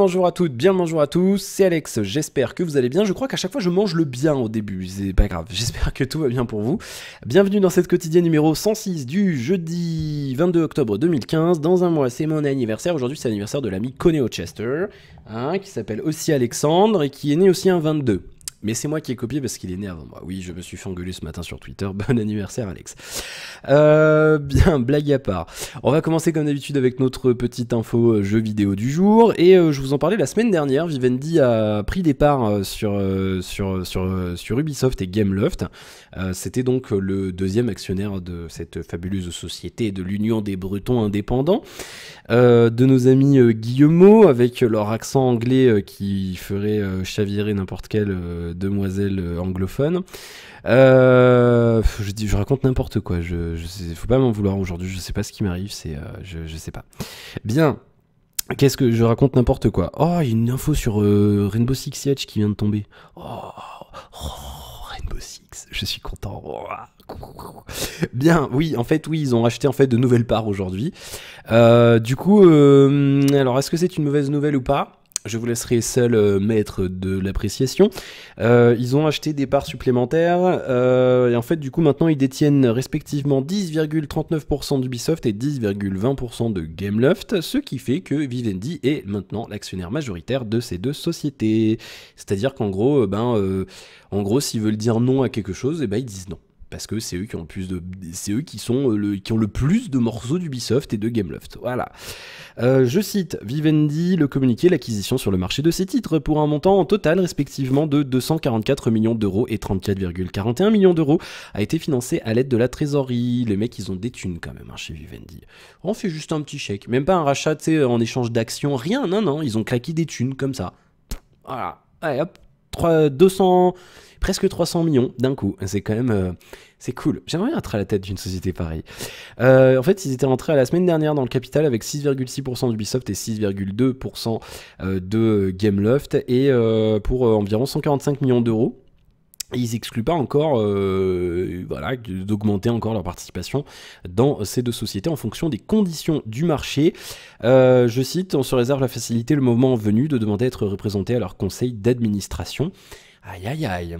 Bonjour à toutes, bien bonjour à tous, c'est Alex, j'espère que vous allez bien. Je crois qu'à chaque fois je mange le bien au début, c'est pas grave, j'espère que tout va bien pour vous. Bienvenue dans cette quotidienne numéro 106 du jeudi 22 octobre 2015. Dans un mois, c'est mon anniversaire. Aujourd'hui, c'est l'anniversaire de l'ami Coneo Chester, hein, qui s'appelle aussi Alexandre et qui est né aussi un 22. Mais c'est moi qui ai copié parce qu'il est né avant moi. Oui, je me suis fait engueuler ce matin sur Twitter. Bon anniversaire, Alex. Euh, bien, blague à part. On va commencer comme d'habitude avec notre petite info euh, jeu vidéo du jour. Et euh, je vous en parlais la semaine dernière. Vivendi a pris des parts sur, sur, sur, sur Ubisoft et Gameloft. C'était donc le deuxième actionnaire de cette fabuleuse société de l'Union des Bretons indépendants. de nos amis Guillemot, avec leur accent anglais qui ferait chavirer n'importe quel demoiselle anglophone. Euh, je, je raconte n'importe quoi, je, ne faut pas m'en vouloir aujourd'hui, je ne sais pas ce qui m'arrive, c'est, euh, je, ne sais pas. Bien, Qu'est-ce que je raconte n'importe quoi Oh, il y a une info sur euh, Rainbow Six Siege qui vient de tomber. Oh, oh, Rainbow Six, je suis content. Bien, oui, en fait, oui, ils ont acheté en fait de nouvelles parts aujourd'hui. du coup, alors est-ce que c'est une mauvaise nouvelle ou pas je vous laisserai seul euh, maître de l'appréciation. Euh, ils ont acheté des parts supplémentaires euh, et en fait du coup maintenant ils détiennent respectivement 10,39% d'Ubisoft et 10,20% de Gameloft, ce qui fait que Vivendi est maintenant l'actionnaire majoritaire de ces deux sociétés. C'est-à-dire qu'en gros, ben, en gros, s'ils veulent dire non à quelque chose, et eh ben ils disent non parce que c'est eux qui ont le plus de eux qui sont euh, le qui ont le plus de morceaux d'Ubisoft et de Gameloft. Voilà. Euh, je cite Vivendi le communiqué l'acquisition sur le marché de ses titres pour un montant en total respectivement de 244 millions d'euros et 34,41 millions d'euros a été financé à l'aide de la trésorerie. Les mecs ils ont des thunes quand même hein, chez Vivendi. On fait juste un petit chèque, même pas un rachat en échange d'actions, rien. Non non, ils ont craqué des thunes comme ça. Voilà. Allez hop, 3, 200, presque 300 millions d'un coup. C'est quand même. Euh, c'est cool. J'aimerais être à la tête d'une société pareille. Euh, en fait, ils étaient rentrés la semaine dernière dans le capital avec 6,6% d'Ubisoft et 6,2% euh, de Gameloft et pour environ 145 millions d'euros ils n'excluent pas encore euh, voilà, d'augmenter encore leur participation dans ces deux sociétés en fonction des conditions du marché. Euh, je cite, on se réserve la facilité le moment venu de demander à être représenté à leur conseil d'administration. Aïe aïe aïe.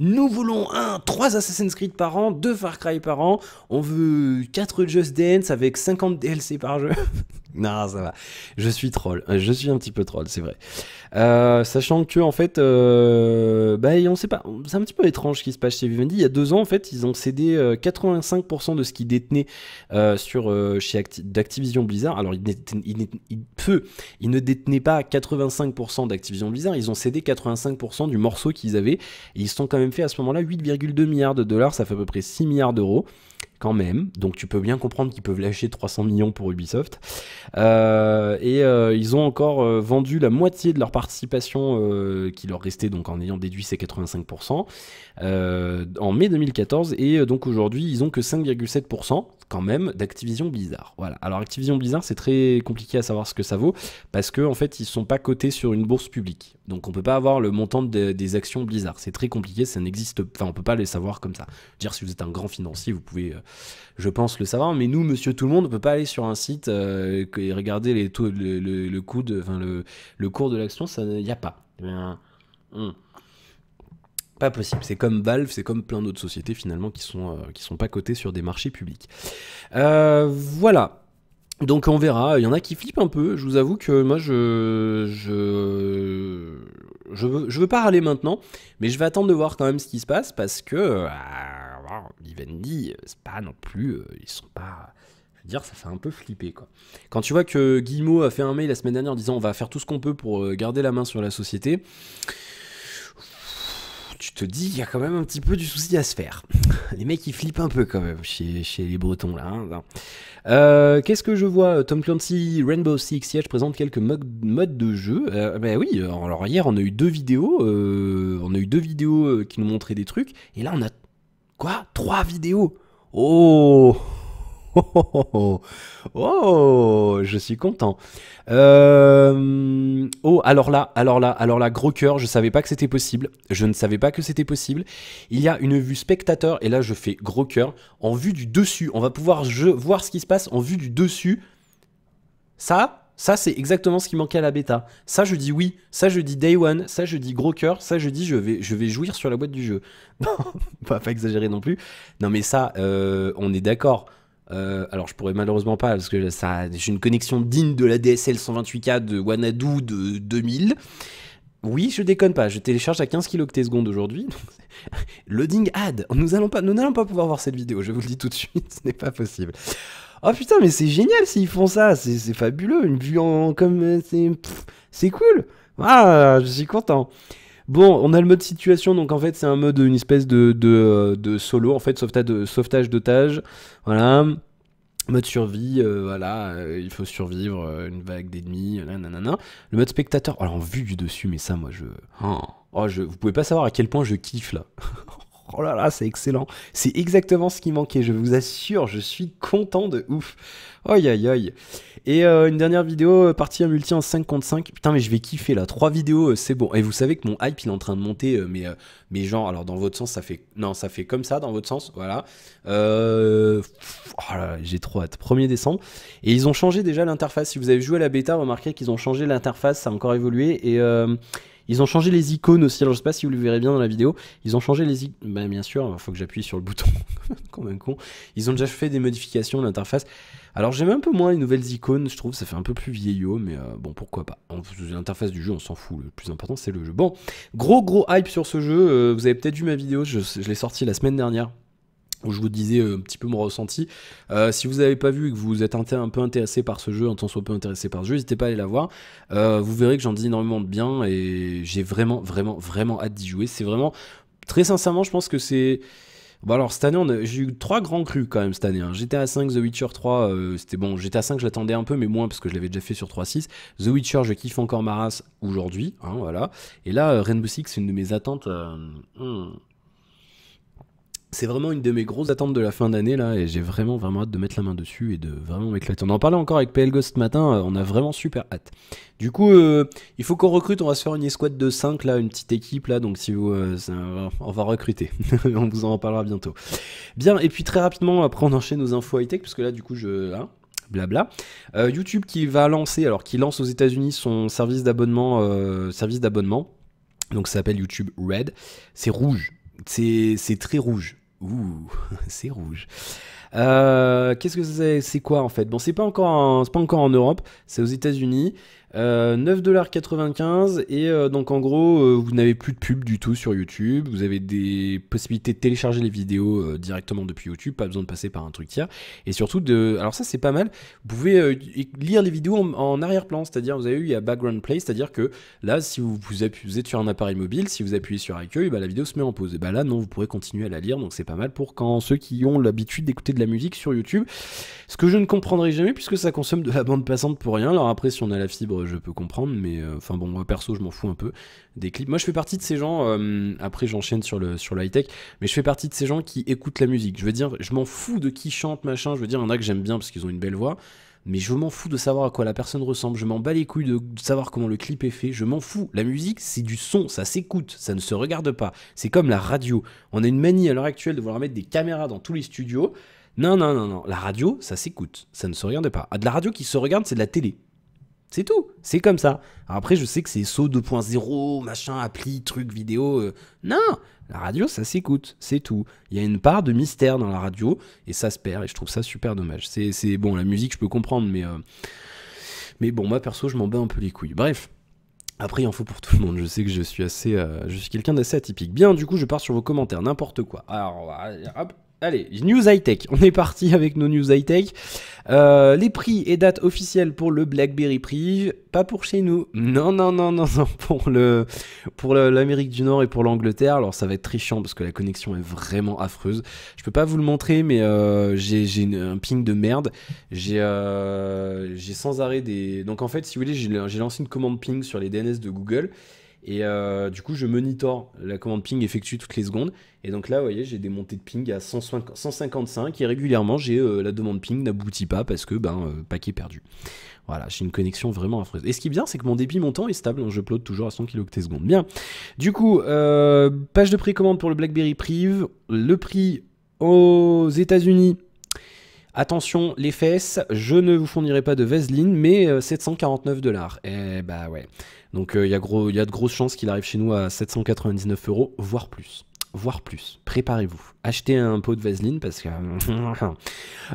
Nous voulons un, 3 Assassin's Creed par an, 2 Far Cry par an, on veut 4 Just Dance avec 50 DLC par jeu. non, ça va. Je suis troll. Je suis un petit peu troll, c'est vrai. Euh, sachant que en fait, euh, bah, on sait pas, c'est un petit peu étrange ce qui se passe chez Vivendi. Il y a deux ans, en fait, ils ont cédé 85% euh, de ce qu'ils détenaient sur chez Activision Blizzard. Alors, ils, ils, ne détenaient pas 85% d'Activision Blizzard. Ils ont cédé 85% du morceau qu'ils avaient. Et ils se sont quand même fait à ce moment-là 8,2 milliards de dollars. Ça fait à peu près 6 milliards d'euros quand même. Donc tu peux bien comprendre qu'ils peuvent lâcher 300 millions pour Ubisoft. et ils ont encore vendu la moitié de leur partie participation euh, qui leur restait donc en ayant déduit ces 85% euh, en mai 2014 et euh, donc aujourd'hui ils ont que 5,7% quand même d'Activision Blizzard. Voilà. Alors Activision Blizzard, c'est très compliqué à savoir ce que ça vaut parce que en fait, ils sont pas cotés sur une bourse publique. Donc on peut pas avoir le montant des actions Blizzard. C'est très compliqué, ça n'existe enfin on peut pas les savoir comme ça. Dire si vous êtes un grand financier, vous pouvez euh, je pense le savoir, mais nous monsieur tout le monde, on peut pas aller sur un site euh, et regarder les taux, le, coût de enfin le, le, cours de l'action, ça n'y a pas. Hum. Pas possible. C'est comme Valve, c'est comme plein d'autres sociétés finalement qui sont euh, qui sont pas cotées sur des marchés publics. Euh, voilà. Donc on verra. Il y en a qui flippent un peu. Je vous avoue que moi je je je veux, je veux pas râler maintenant, mais je vais attendre de voir quand même ce qui se passe parce que euh, euh c'est pas non plus, ils sont pas Je veux dire, ça fait un peu flipper quoi. Quand tu vois que Guillemot a fait un mail la semaine dernière en disant on va faire tout ce qu'on peut pour garder la main sur la société, te dis, il y a quand même un petit peu du souci à se faire. Les mecs, ils flippent un peu quand même chez, les Bretons là. Hein, euh, qu'est-ce que je vois Tom Clancy, Rainbow Six Siege présente quelques modes de jeu. Euh, ben oui, euh, alors hier on a eu deux vidéos, on a eu deux vidéos qui nous montraient des trucs, et là on a quoi Trois vidéos. Oh oh, oh, je suis content. Euh, oh, alors là, alors là, alors là, gros cœur, je savais pas que c'était possible. Je ne savais pas que c'était possible. Il y a une vue spectateur, et là je fais gros cœur, en vue du dessus. On va pouvoir je... voir ce qui se passe en vue du dessus. Ça, ça, c'est exactement ce qui manquait à la bêta. Ça, je dis oui. Ça, je dis day one. Ça, je dis gros cœur. Ça, je dis je vais, je vais jouir sur la boîte du jeu. pas, pas exagérer non plus. Non, mais ça, euh, on est d'accord. Euh, alors je pourrais malheureusement pas parce que ça, j'ai une connexion digne de la DSL 128K de Wanadu de 2000. Oui, je déconne pas, je télécharge à 15 kilo aujourd'hui. Loading ad, nous n'allons pas, nous pas pouvoir voir cette vidéo, je vous le dis tout de suite, ce n'est pas possible. Oh putain, mais c'est génial s'ils font ça, c'est fabuleux, une vue en comme euh, c'est, cool. Ah, je suis content. Bon, on a le mode situation, donc en fait c'est un mode, une espèce de, de, euh, solo, en fait, sauvetage d'otages. Voilà. Mode survie, euh, voilà, euh, il faut survivre une vague d'ennemis, nanana. Le mode spectateur, alors en vue du dessus, mais ça, moi, je... Oh, oh je... Vous pouvez pas savoir à quel point je kiffe, là. oh là là, c'est excellent. C'est exactement ce qui manquait, je vous assure, je suis content de ouf. Aïe aïe Et euh, une dernière vidéo, euh, partie en multi en 5 contre 5. Putain, mais je vais kiffer là. Trois vidéos, euh, c'est bon. Et vous savez que mon hype, il est en train de monter, mais, genre, alors dans votre sens, ça fait. Non, ça fait comme ça dans votre sens, voilà. Oh j'ai trop hâte. 1er décembre. Et ils ont changé déjà l'interface. Si vous avez joué à la bêta, remarquez qu'ils ont changé l'interface, ça a encore évolué. Et. Ils ont changé les icônes aussi. Alors, je sais pas si vous le verrez bien dans la vidéo. Ils ont changé les icônes. Bah, bien sûr, il faut que j'appuie sur le bouton. Comme un con. Ils ont déjà fait des modifications à l'interface. Alors, j'aime un peu moins les nouvelles icônes. Je trouve ça fait un peu plus vieillot. Mais euh, bon, pourquoi pas. L'interface du jeu, on s'en fout. Le plus important, c'est le jeu. Bon, gros, gros hype sur ce jeu. Euh, vous avez peut-être vu ma vidéo. Je, je l'ai sorti la semaine dernière où je vous disais euh, un petit peu mon ressenti. Euh, si vous n'avez pas vu et que vous êtes un, peu intéressé par ce jeu, un temps soit peu intéressé par ce jeu, n'hésitez pas à aller la voir. Euh, vous verrez que j'en dis énormément de bien et j'ai vraiment, vraiment, vraiment hâte d'y jouer. C'est vraiment, très sincèrement, je pense que c'est... Bon alors cette année, j'ai eu trois grands crus quand même cette année. Hein. GTA 5, The Witcher 3, c'était bon. GTA 5, je l'attendais un peu, mais moins parce que je l'avais déjà fait sur 3.6. The Witcher, je kiffe encore ma race aujourd'hui, hein, voilà. Et là, Rainbow Six, c'est une de mes attentes. Hmm, c'est vraiment une de mes grosses attentes de la fin d'année là et j'ai vraiment vraiment hâte de mettre la main dessus et de vraiment m'éclater. On en parlait encore avec PLGO ce matin, euh, on a vraiment super hâte. Du coup, euh, il faut qu'on recrute, on va se faire une escouade de 5 là, une petite équipe là, donc si vous euh, on va recruter. on vous en reparlera bientôt. Bien, et puis très rapidement, après on enchaîne nos infos high-tech, parce que là du coup je. Hein, blabla. YouTube qui va lancer, alors qui lance aux États-Unis son service d'abonnement, service d'abonnement. Donc ça s'appelle YouTube Red. C'est rouge, c'est très rouge. Ouh, c'est rouge. Euh, qu'est-ce que c'est C'est quoi en fait Bon, c'est pas encore, en, pas encore en Europe, c'est aux États-Unis. 9,95$ euh, et euh, donc en gros euh, vous n'avez plus de pub du tout sur YouTube, vous avez des possibilités de télécharger les vidéos directement depuis YouTube, pas besoin de passer par un truc tiers et surtout de, alors ça c'est pas mal, vous pouvez lire les vidéos en, arrière-plan, c'est-à-dire vous avez eu il y a background play, c'est-à-dire que là si vous, appuyez, êtes sur un appareil mobile, si vous appuyez sur accueil, bah, la vidéo se met en pause et bah là non vous pourrez continuer à la lire donc c'est pas mal pour quand ceux qui ont l'habitude d'écouter de la musique sur YouTube, ce que je ne comprendrai jamais puisque ça consomme de la bande passante pour rien, alors après si on a la fibre je peux comprendre, mais euh, enfin bon, moi perso, je m'en fous un peu des clips. Moi, je fais partie de ces gens, euh, après j'enchaîne sur le sur high tech, mais je fais partie de ces gens qui écoutent la musique. Je veux dire, je m'en fous de qui chante, machin, je veux dire, il y en a que j'aime bien parce qu'ils ont une belle voix mais je m'en fous de savoir à quoi la personne ressemble, je m'en bats les couilles de savoir comment le clip est fait, je m'en fous. La musique, c'est du son, ça s'écoute, ça ne se regarde pas. C'est comme la radio. On a une manie à l'heure actuelle de vouloir mettre des caméras dans tous les studios. Non, non, non, non. La radio, ça s'écoute, ça ne se regarde pas. Ah, de la radio qui se regarde, c'est de la télé. C'est tout, c'est comme ça. après, je sais que c'est SO 2.0, machin, appli, truc, vidéo. Euh. non, la radio, ça s'écoute, c'est tout. Il y a une part de mystère dans la radio et ça se perd et je trouve ça super dommage. C'est bon, la musique, je peux comprendre, mais, euh, mais bon, moi perso, je m'en bats un peu les couilles. Bref. Après, il en faut pour tout le monde. Je sais que je suis assez, euh, je suis quelqu'un d'assez atypique. Bien, du coup, je pars sur vos commentaires, n'importe quoi. Alors, hop, Allez, news high-tech. On est parti avec nos news high-tech. Euh, les prix et dates officielles pour le BlackBerry Prive. Pas pour chez nous. Non, non, non, non, non. Pour le, pour l'Amérique du Nord et pour l'Angleterre. Alors, ça va être très chiant parce que la connexion est vraiment affreuse. Je peux pas vous le montrer, mais euh, j'ai un ping de merde. Euh, j'ai sans arrêt des. Donc, en fait, si vous voulez, j'ai lancé une commande ping sur les DNS de Google. Et euh, du coup, je monitor la commande ping effectuée toutes les secondes. Et donc là, vous voyez, j'ai des montées de ping à 155 et régulièrement, j'ai euh, la demande ping n'aboutit pas parce que ben euh, paquet perdu. Voilà, j'ai une connexion vraiment affreuse. Et ce qui est bien, c'est que mon débit montant est stable. Hein, je plot toujours à 100 secondes Bien. Du coup, page de précommande pour le BlackBerry Prive. Le prix aux États-Unis Attention, les fesses, je ne vous fournirai pas de vaseline, mais 749 euh, dollars. Eh bah ouais. Donc euh, il y, y, a de grosses chances qu'il arrive chez nous à 799 euros, voire plus. Voire plus. Préparez-vous. Achetez un pot de vaseline parce que.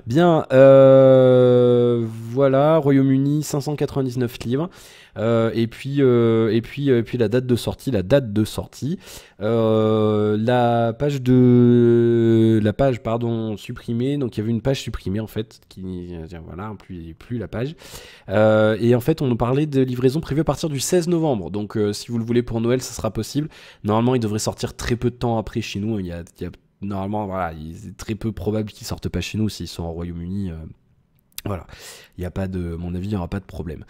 Bien. Euh, voilà. Royaume-Uni, 599 livres. Euh, et puis euh, et puis euh, et puis la date de sortie, la date de sortie, la page de la page pardon supprimée. Donc il y avait une page supprimée en fait qui voilà plus plus la page. et en fait on nous parlait de livraison prévue à partir du 16 novembre. Donc si vous le voulez pour Noël, ça sera possible. Normalement il devrait sortir très peu de temps après chez nous. Il y a, normalement, voilà, il est très peu probable qu'ils sortent pas chez nous s'ils sont au Royaume-Uni. Voilà, il n'y a pas de, mon avis, il n'y aura pas de problème.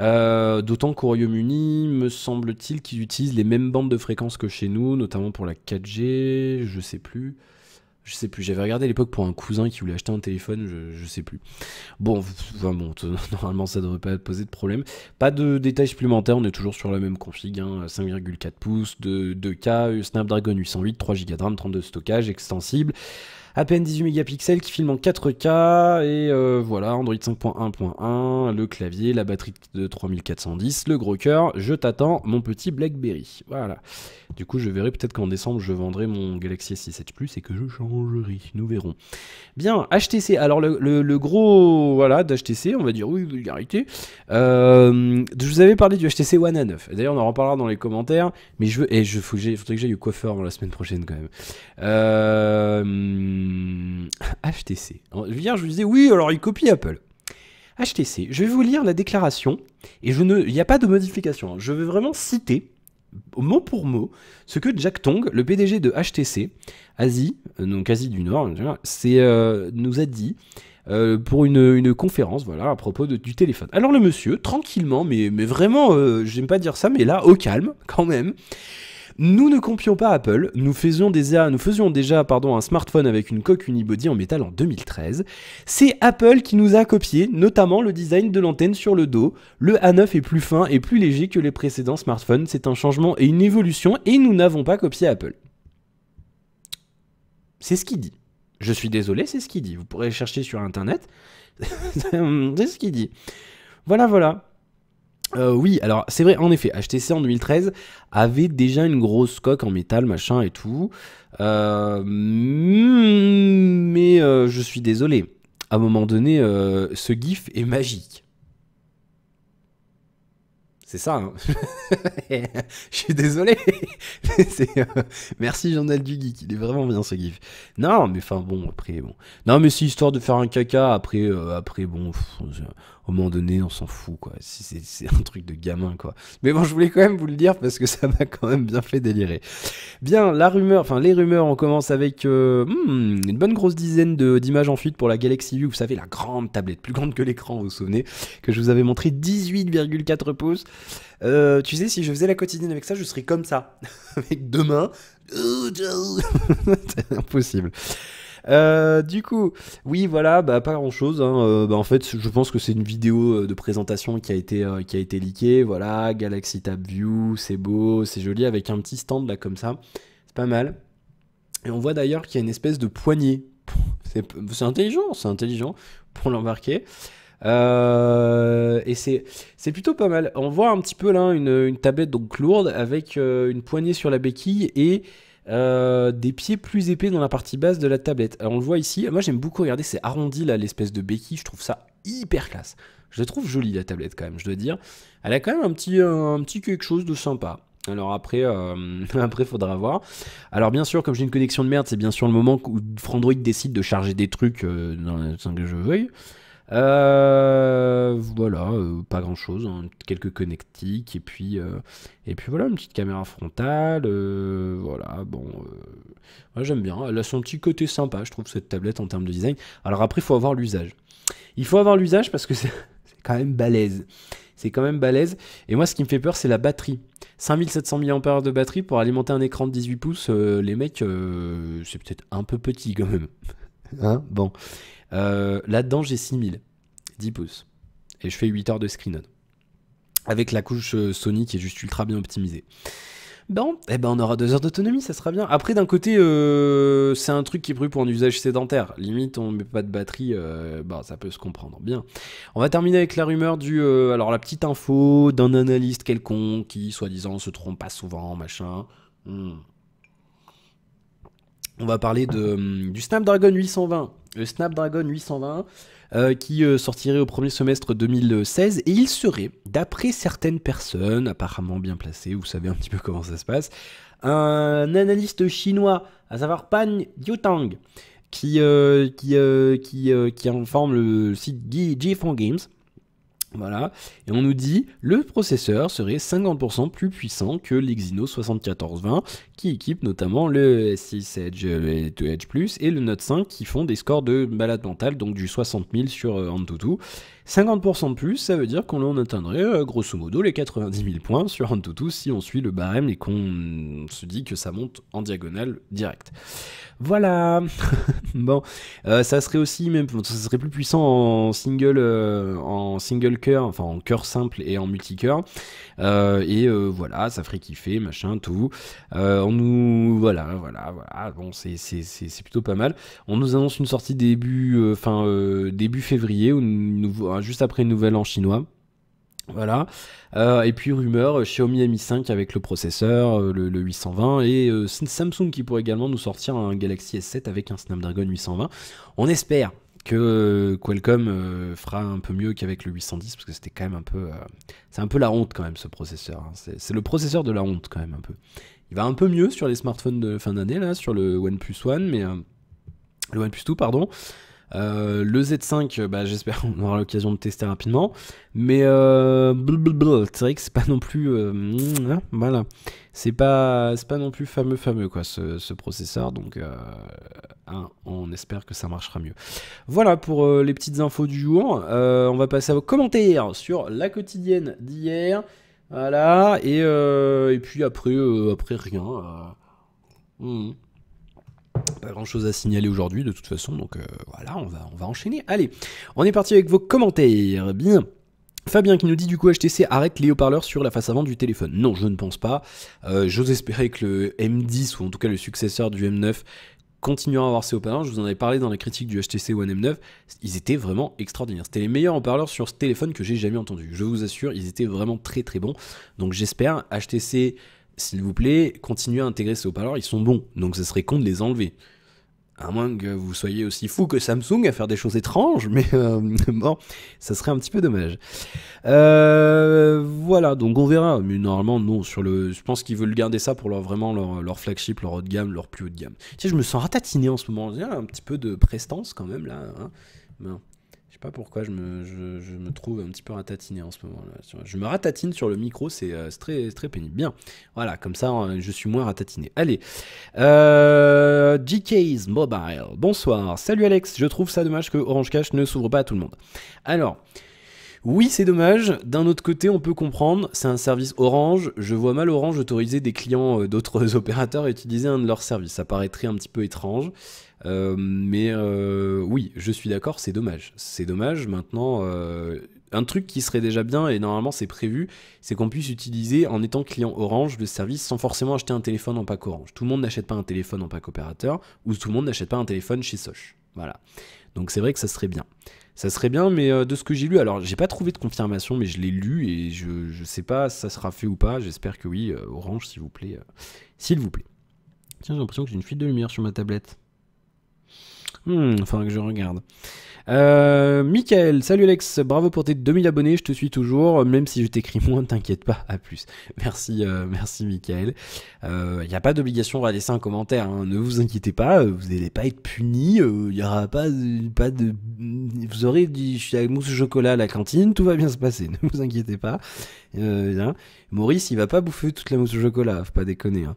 Euh, d'autant qu'au Royaume-Uni, me semble-t-il qu'ils utilisent les mêmes bandes de fréquences que chez nous, notamment pour la 4G, je sais plus. Je sais plus, j'avais regardé à l'époque pour un cousin qui voulait acheter un téléphone, je, ne sais plus. Bon, bon, normalement ça ne devrait pas poser de problème. Pas de détails supplémentaires, on est toujours sur la même config, 5,4 hein. pouces, 2, k Snapdragon 808, 3 Go de RAM, 32 de stockage, extensible à peine 18 mégapixels qui filme en 4K et euh, voilà, Android 5.1.1, le clavier, la batterie de 3410, le gros cœur, je t'attends mon petit BlackBerry. Voilà. Du coup, je verrai peut-être qu'en décembre, je vendrai mon Galaxy S7 Plus et que je changerai. Nous verrons. Bien, HTC. Alors, le, gros, voilà, d'HTC, on va dire, oui, vulgarité. Euh, je vous avais parlé du HTC One A9. D'ailleurs, on en reparlera dans les commentaires. Mais je veux, et je, faut que j'aille au coiffeur la semaine prochaine quand même. Euh, HTC. Hmm, Hier, je vous disais, oui, alors il copie Apple. HTC, je vais vous lire la déclaration, et je ne, il n'y a pas de modification. Je vais vraiment citer, mot pour mot, ce que Jack Tong, le PDG de HTC, Asie, euh, donc Asie du Nord, euh, nous a dit euh, pour une, conférence, voilà, à propos du téléphone. Alors le monsieur, tranquillement, mais, mais vraiment, j'aime pas dire ça, mais là, au calme, quand même, nous ne compions pas Apple, nous faisions, déjà pardon, un smartphone avec une coque unibody en métal en 2013. C'est Apple qui nous a copié, notamment le design de l'antenne sur le dos. Le A9 est plus fin et plus léger que les précédents smartphones, c'est un changement et une évolution et nous n'avons pas copié Apple. C'est ce qu'il dit. Je suis désolé, c'est ce qu'il dit. Vous pourrez chercher sur Internet. c'est ce qu'il dit. Voilà, voilà. Euh, oui, alors c'est vrai, en effet, HTC en 2013 avait déjà une grosse coque en métal, machin et tout. Euh, hmm, mais euh, je suis désolé, à un moment donné, ce gif est magique. C'est ça. Hein je suis désolé. Merci Journal du Geek, il est vraiment bien ce gif. Non, mais enfin bon, après bon. Non, mais c'est histoire de faire un caca après après bon au moment donné, on s'en fout, quoi. C'est un truc de gamin, quoi. Mais bon, je voulais quand même vous le dire parce que ça m'a quand même bien fait délirer. Bien, la rumeur, enfin les rumeurs, on commence avec euh, hmm, une bonne grosse dizaine d'images en fuite pour la Galaxy View. Vous savez, la grande tablette, plus grande que l'écran, vous vous souvenez, que je vous avais montré 18,4 pouces. Euh, tu sais, si je faisais la quotidienne avec ça, je serais comme ça. avec deux mains. Impossible. Euh, du coup, oui, voilà, bah, pas grand chose. Hein. Euh, bah, en fait, je pense que c'est une vidéo euh, de présentation qui a été, qui a été leakée. Voilà, Galaxy Tab View, c'est beau, c'est joli, avec un petit stand là comme ça. C'est pas mal. Et on voit d'ailleurs qu'il y a une espèce de poignée. C'est intelligent, c'est intelligent pour l'embarquer. et c'est plutôt pas mal. On voit un petit peu là une, tablette donc lourde avec une poignée sur la béquille et euh, des pieds plus épais dans la partie basse de la tablette. Alors euh, on le voit ici, moi j'aime beaucoup regarder, c'est arrondi là, l'espèce de béquille, je trouve ça hyper classe. Je trouve jolie la tablette quand même, je dois dire. Elle a quand même un petit, euh, un petit quelque chose de sympa. Alors après, après faudra voir. Alors bien sûr, comme j'ai une connexion de merde, c'est bien sûr le moment où Frandroid décide de charger des trucs dans, sens que je veuille. Euh, voilà, euh, pas grand chose, hein. quelques connectiques et puis euh, et puis voilà une petite caméra frontale, voilà bon, moi j'aime bien. Elle a son petit côté sympa, je trouve cette tablette en termes de design. Alors après, il faut avoir l'usage. Il faut avoir l'usage parce que c'est quand même balèze. C'est quand même balèze. Et moi, ce qui me fait peur, c'est la batterie. 5700 mAh de batterie pour alimenter un écran de 18 pouces, les mecs, c'est peut-être un peu petit quand même. Hein, bon. Euh, là-dedans, j'ai 6000, 10 pouces. Et je fais 8 heures de screen on. Avec la couche euh, Sony qui est juste ultra bien optimisée. Bon, et eh ben on aura 2 heures d'autonomie, ça sera bien. Après, d'un côté, euh, c'est un truc qui est prévu pour un usage sédentaire. Limite, on met pas de batterie, bah, ça peut se comprendre. Bien. On va terminer avec la rumeur du. alors, la petite info d'un analyste quelconque qui, soi-disant, se trompe pas souvent, machin. Hmm on va parler hum, du Snapdragon 820. Le Snapdragon 820 euh, qui euh, sortirait au premier semestre 2016 et il serait, d'après certaines personnes apparemment bien placées, vous savez un petit peu comment ça se passe, un analyste chinois, à savoir Pan Yutang, qui, euh, qui, qui, qui informe le site G Games voilà, et on nous dit le processeur serait 50% plus puissant que l'Exynos 7420 qui équipe notamment le S6 Edge, 2 Edge Plus et le Note 5 qui font des scores de balade mentale, donc du 60 000 sur euh, Antutu. 50% de plus, ça veut dire qu'on en atteindrait euh, grosso modo les 90 000 points sur tout si on suit le barème et qu'on se dit que ça monte en diagonale direct. Voilà Bon, euh, ça serait aussi, même, ça serait plus puissant en single, euh, en single cœur, enfin en cœur simple et en multi-cœur. Euh, et euh, voilà, ça ferait kiffer, machin, tout. Euh, on nous. Voilà, voilà, voilà. Bon, c'est plutôt pas mal. On nous annonce une sortie début, enfin début février, ou juste après une nouvelle en chinois. Voilà. et puis rumeur, Xiaomi Mi 5 avec le processeur, le, 820, et Samsung qui pourrait également nous sortir un Galaxy S7 avec un Snapdragon 820. On espère, que euh, Qualcomm euh, fera un peu mieux qu'avec le 810 parce que c'était quand même un peu euh, c'est un peu la honte quand même ce processeur hein. c'est le processeur de la honte quand même un peu il va un peu mieux sur les smartphones de fin d'année là sur le OnePlus One mais le OnePlus 2 pardon euh, le Z5, euh, bah, j'espère qu'on aura l'occasion de tester rapidement. Mais euh, c'est vrai que c'est pas non plus. Mm, hein, voilà. C'est pas, pas non plus fameux, fameux, quoi, ce, processeur. Donc, hein, on espère que ça marchera mieux. Voilà pour les petites infos du jour. on va passer à vos commentaires sur la quotidienne d'hier. Voilà. Et, puis après, après rien. Mm. Pas grand chose à signaler aujourd'hui de toute façon, donc euh, voilà, on va, on va enchaîner. Allez, on est parti avec vos commentaires. Bien. Fabien qui nous dit du coup HTC arrête les haut-parleurs sur la face avant du téléphone. Non, je ne pense pas. Euh, j'ose espérer que le M10 ou en tout cas le successeur du M9 continuera à avoir ses haut-parleurs. Je vous en avais parlé dans la critique du HTC One M9. Ils étaient vraiment extraordinaires. C'était les meilleurs haut-parleurs sur ce téléphone que j'ai jamais entendu. Je vous assure, ils étaient vraiment très très bons. Donc j'espère HTC s'il vous plaît, continuez à intégrer ces haut-parleurs, ils sont bons, donc ce serait con de les enlever. À moins que vous soyez aussi fou que Samsung à faire des choses étranges, mais euh, bon, ça serait un petit peu dommage. Euh, voilà, donc on verra. Mais normalement, non. Sur le, je pense qu'ils veulent garder ça pour leur vraiment leur, leur, flagship, leur haut de gamme, leur plus haut de gamme. Tu sais, je me sens ratatiné en ce moment. a un petit peu de prestance quand même là. Hein sais pas pourquoi je me, je, me, trouve un petit peu ratatiné en ce moment. -là. Je me ratatine sur le micro, euh, c'est très, très pénible. Bien, voilà, comme ça euh, je suis moins ratatiné. Allez, euh, GK's Mobile, bonsoir. Salut Alex, je trouve ça dommage que Orange Cash ne s'ouvre pas à tout le monde. Alors, oui, c'est dommage. D'un autre côté, on peut comprendre, c'est un service Orange. Je vois mal Orange autoriser des clients euh, d'autres opérateurs à utiliser un de leurs services. Ça paraîtrait un petit peu étrange. Euh, mais euh, oui, je suis d'accord, c'est dommage. C'est dommage. Maintenant, euh, un truc qui serait déjà bien, et normalement c'est prévu, c'est qu'on puisse utiliser en étant client Orange le service sans forcément acheter un téléphone en pack Orange. Tout le monde n'achète pas un téléphone en pack opérateur, ou tout le monde n'achète pas un téléphone chez Soch. Voilà. Donc c'est vrai que ça serait bien. Ça serait bien, mais de ce que j'ai lu, alors j'ai pas trouvé de confirmation, mais je l'ai lu et je, je sais pas si ça sera fait ou pas. J'espère que oui, Orange, s'il vous plaît. s'il vous plaît. Tiens, j'ai l'impression que j'ai une fuite de lumière sur ma tablette. Hmm, faudra que je regarde. Euh, Michael, salut Alex, bravo pour tes 2000 abonnés, je te suis toujours, même si je t'écris moins, t'inquiète pas, à plus. Merci, euh, merci Michael. Il euh, n'y a pas d'obligation à laisser un commentaire, hein. ne vous inquiétez pas, vous n'allez pas être puni, il n'y aura pas pas de... Vous aurez du mousse au chocolat à la cantine, tout va bien se passer, ne vous inquiétez pas. Euh, hein. Maurice, il va pas bouffer toute la mousse au chocolat, faut pas déconner. Hein.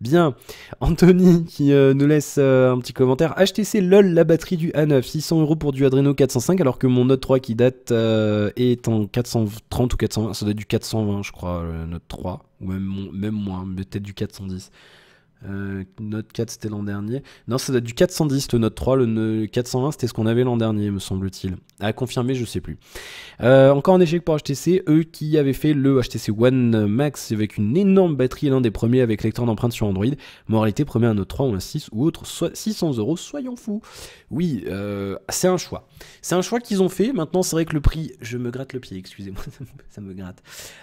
Bien, Anthony qui euh, nous laisse euh, un petit commentaire. HTC LOL, la batterie du A9, 600 euros pour du Adreno 405, alors que mon Note 3 qui date est en 430 ou 420, ça doit du 420, je crois, Note 3, ou même, même moins, peut-être du 410. Euh, note 4, c'était l'an dernier. Non, ça date du 410, le note 3. Le 420 c'était ce qu'on avait l'an dernier, me semble-t-il. À confirmer, je sais plus. Euh, encore un échec pour HTC. Eux qui avaient fait le HTC One Max avec une énorme batterie, l'un des premiers avec lecteur d'empreintes sur Android. Moralité, premier un note 3 ou un 6 ou autre, soit 600 euros, soyons fous. Oui, euh, c'est un choix. C'est un choix qu'ils ont fait. Maintenant, c'est vrai que le prix. Je me gratte le pied, excusez-moi, ça me gratte.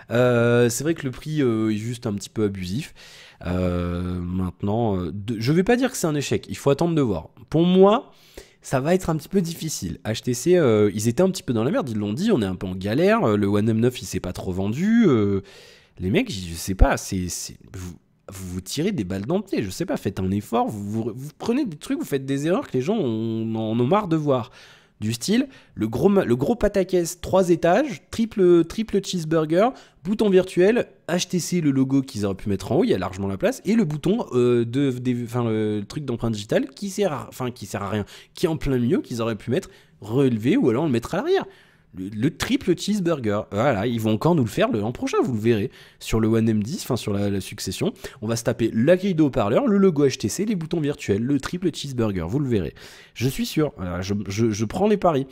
c'est vrai que le prix est juste un petit peu abusif. Euh, maintenant, euh, je vais pas dire que c'est un échec, il faut attendre de voir. Pour moi, ça va être un petit peu difficile. HTC, euh, ils étaient un petit peu dans la merde, ils l'ont dit, on est un peu en galère, le One M9 il s'est pas trop vendu. les mecs, je sais pas, c'est, vous, vous tirez des balles dans le pied, je sais pas, faites un effort, vous, prenez des trucs, vous faites des erreurs que les gens en ont marre de voir du style le gros, le gros pataquès 3 étages, triple, triple cheeseburger, bouton virtuel, HTC le logo qu'ils auraient pu mettre en haut, il y a largement la place, et le bouton euh, de, le truc d'empreinte digitale qui sert, à, enfin, qui sert à rien, qui est en plein milieu, qu'ils auraient pu mettre relevé ou alors le mettre à l'arrière le, triple cheeseburger. Voilà, ils vont encore nous le faire l'an prochain, vous le verrez, sur le onem M10, enfin sur la, succession. On va se taper la grille de haut-parleur, le logo HTC, les boutons virtuels, le triple cheeseburger, vous le verrez. Je suis sûr, je, prends les paris.